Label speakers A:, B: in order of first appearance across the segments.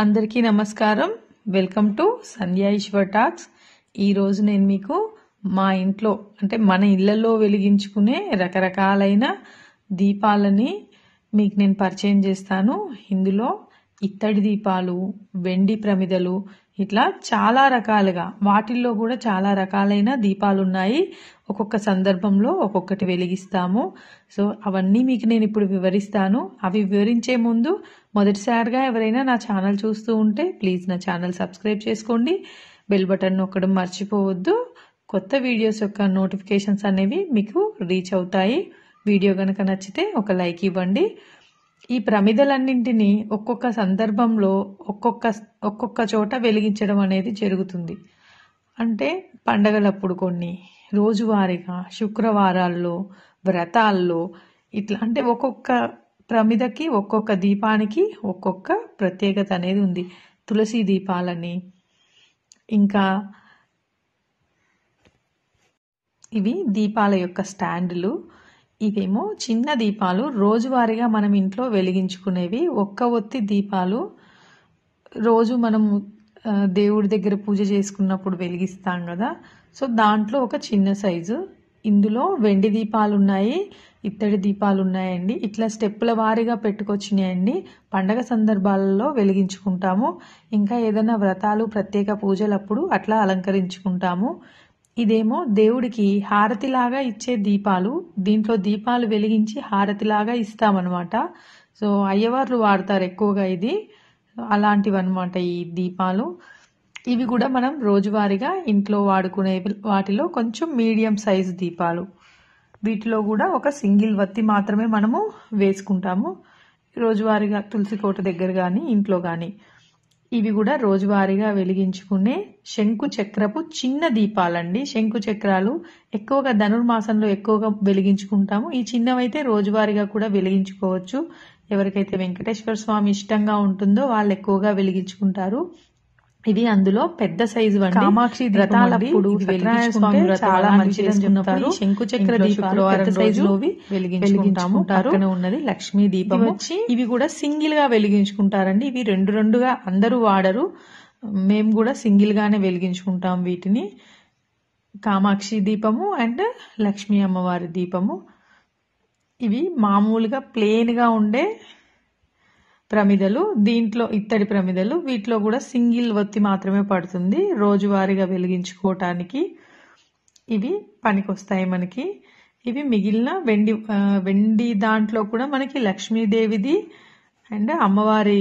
A: అందరికీ నమస్కారం welcome to Sandhya Eshwar talks ఈరోజు నేను మీకు మా ఇంట్లో అంటే మన ఇళ్లలో వెలిగించుకునే రకరకాలైన దీపాలని మీకు నేను పరిచయం చేస్తాను ఇందులో ఇత్తడి దీపాలు వెండి ప్రమిదలు ఇట్లా చాలా రకాలుగా వాటిల్లో కూడా చాలా రకాలైన దీపాలు ఉన్నాయి ఒక్కొక్క సందర్భంలో ఒక్కొక్కటి వెలిగిస్తాము సో అవన్నీ మీకు నేను ఇప్పుడు వివరిస్తాను అవి వివరించే ముందు మొదటిసారిగా ఎవరైనా నా ఛానల్ చూస్తూ ఉంటే ప్లీజ్ నా ఛానల్ సబ్స్క్రైబ్ చేసుకోండి బెల్ బటన్ నొక్కడం మర్చిపోవద్దు కొత్త వీడియోస్ యొక్క నోటిఫికేషన్స్ అనేవి మీకు రీచ్ అవుతాయి వీడియో కనుక నచ్చితే ఒక లైక్ ఇవ్వండి ఈ ప్రమిదలన్నింటినీ ఒక్కొక్క సందర్భంలో ఒక్కొక్క ఒక్కొక్క చోట వెలిగించడం అనేది జరుగుతుంది అంటే పండగలప్పుడు కొన్ని రోజువారీగా శుక్రవారాల్లో వ్రతాల్లో ఇట్లా అంటే ఒక్కొక్క ప్రమిదకి ఒక్కొక్క దీపానికి ఒక్కొక్క ప్రత్యేకత అనేది ఉంది తులసి దీపాలని ఇంకా ఇవి దీపాల యొక్క స్టాండ్లు ఇవేమో చిన్న దీపాలు రోజువారీగా మనం ఇంట్లో వెలిగించుకునేవి ఒక్క ఒత్తి దీపాలు రోజు మనం దేవుడి దగ్గర పూజ చేసుకున్నప్పుడు వెలిగిస్తాం కదా సో దాంట్లో ఒక చిన్న సైజు ఇందులో వెండి దీపాలు ఉన్నాయి ఇత్తడి దీపాలు ఉన్నాయండి ఇట్లా స్టెప్పుల వారీగా పెట్టుకొచ్చినాయండి పండగ సందర్భాలలో వెలిగించుకుంటాము ఇంకా ఏదైనా వ్రతాలు ప్రత్యేక పూజలప్పుడు అట్లా అలంకరించుకుంటాము ఇదేమో దేవుడికి హారతిలాగా ఇచ్చే దీపాలు దీంట్లో దీపాలు వెలిగించి హారతిలాగా ఇస్తామన్నమాట సో అయ్యవార్లు వాడతారు ఎక్కువగా ఇది అలాంటివి అనమాట ఈ దీపాలు ఇవి కూడా మనం రోజువారీగా ఇంట్లో వాడుకునే వాటిలో కొంచెం మీడియం సైజ్ దీపాలు వీటిలో కూడా ఒక సింగిల్ వత్తి మాత్రమే మనము వేసుకుంటాము రోజువారీగా తులసి కోట దగ్గర కానీ ఇంట్లో కానీ ఇవి కూడా రోజువారీగా వెలిగించుకునే శంకు చక్రపు చిన్న దీపాలండి శంకు చక్రాలు ఎక్కువగా ధనుర్మాసంలో ఎక్కువగా వెలిగించుకుంటాము ఈ చిన్నవైతే రోజువారీగా కూడా వెలిగించుకోవచ్చు ఎవరికైతే వెంకటేశ్వర స్వామి ఇష్టంగా ఉంటుందో వాళ్ళు ఎక్కువగా వెలిగించుకుంటారు ఇది అందులో పెద్ద సైజు కామాక్షి రథాలప్పుడు స్వామి చాలా మంచి చెప్తారు శంకు చక్ర దీపాలు సైజు ఉన్నది లక్ష్మీ దీపం వచ్చి ఇవి కూడా సింగిల్ గా వెలిగించుకుంటారండి ఇవి రెండు రెండుగా అందరూ వాడరు మేము కూడా సింగిల్ గానే వెలిగించుకుంటాం వీటిని కామాక్షి దీపము అండ్ లక్ష్మీ అమ్మవారి దీపము ఇవి మామూలుగా గా ఉండే ప్రమిదలు దీంట్లో ఇత్తడి ప్రమిదలు వీటిలో కూడా సింగిల్ వత్తి మాత్రమే పడుతుంది రోజువారీగా వెలిగించుకోవటానికి ఇవి పనికొస్తాయి మనకి ఇవి మిగిలిన వెండి వెండి దాంట్లో కూడా మనకి లక్ష్మీదేవిది అండ్ అమ్మవారి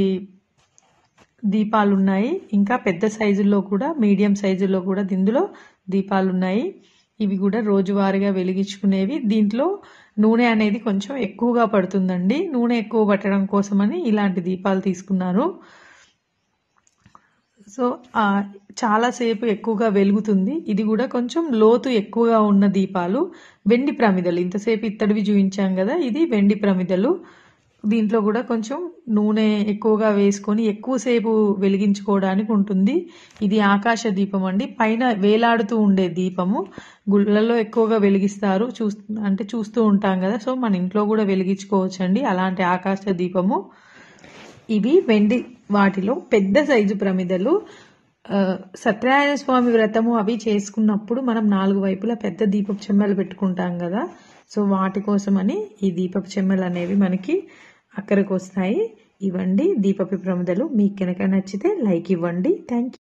A: దీపాలు ఉన్నాయి ఇంకా పెద్ద సైజుల్లో కూడా మీడియం సైజుల్లో కూడా ఇందులో దీపాలు ఉన్నాయి ఇవి కూడా రోజువారీగా వెలిగించుకునేవి దీంట్లో నూనె అనేది కొంచెం ఎక్కువగా పడుతుందండి నూనె ఎక్కువ పట్టడం కోసమని ఇలాంటి దీపాలు తీసుకున్నారు సో చాలాసేపు ఎక్కువగా వెలుగుతుంది ఇది కూడా కొంచెం లోతు ఎక్కువగా ఉన్న దీపాలు వెండి ప్రమిదలు ఇంతసేపు ఇత్తడివి చూపించాం కదా ఇది వెండి ప్రమిదలు దీంట్లో కూడా కొంచెం నూనె ఎక్కువగా వేసుకొని ఎక్కువసేపు వెలిగించుకోవడానికి ఉంటుంది ఇది ఆకాశ దీపం అండి పైన వేలాడుతూ ఉండే దీపము గుళ్ళల్లో ఎక్కువగా వెలిగిస్తారు చూ అంటే చూస్తూ ఉంటాం కదా సో మన ఇంట్లో కూడా వెలిగించుకోవచ్చండి అలాంటి ఆకాశ దీపము ఇవి వెండి వాటిలో పెద్ద సైజు ప్రమిదలు సత్యనారాయణ స్వామి వ్రతము అవి చేసుకున్నప్పుడు మనం నాలుగు వైపులా పెద్ద దీపపు చెమ్మలు పెట్టుకుంటాం కదా సో వాటి కోసమని ఈ దీపపు చెమ్మలు అనేవి మనకి అక్కడికి వస్తాయి ఇవ్వండి దీపపి ప్రమదలు మీకు కనుక నచ్చితే లైక్ ఇవ్వండి థ్యాంక్